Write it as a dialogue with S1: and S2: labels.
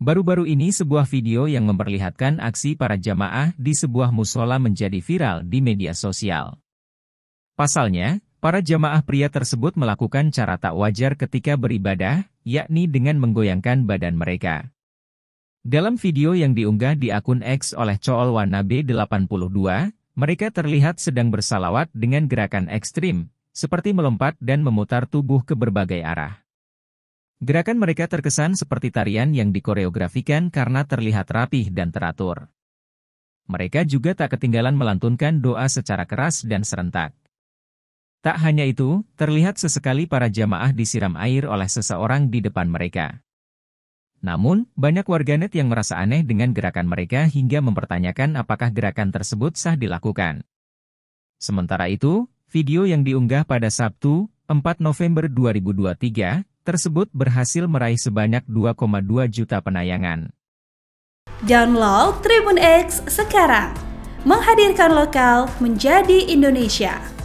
S1: Baru-baru ini sebuah video yang memperlihatkan aksi para jamaah di sebuah musola menjadi viral di media sosial. Pasalnya, para jamaah pria tersebut melakukan cara tak wajar ketika beribadah, yakni dengan menggoyangkan badan mereka. Dalam video yang diunggah di akun X oleh Cool Wanabe 82, mereka terlihat sedang bersalawat dengan gerakan ekstrim, seperti melompat dan memutar tubuh ke berbagai arah. Gerakan mereka terkesan seperti tarian yang dikoreografikan karena terlihat rapih dan teratur. Mereka juga tak ketinggalan melantunkan doa secara keras dan serentak. Tak hanya itu, terlihat sesekali para jamaah disiram air oleh seseorang di depan mereka. Namun, banyak warganet yang merasa aneh dengan gerakan mereka hingga mempertanyakan apakah gerakan tersebut sah dilakukan. Sementara itu, video yang diunggah pada Sabtu, 4 November 2023, tersebut berhasil meraih sebanyak 2,2 juta penayangan.
S2: Download Tribun X sekarang, menghadirkan lokal menjadi Indonesia.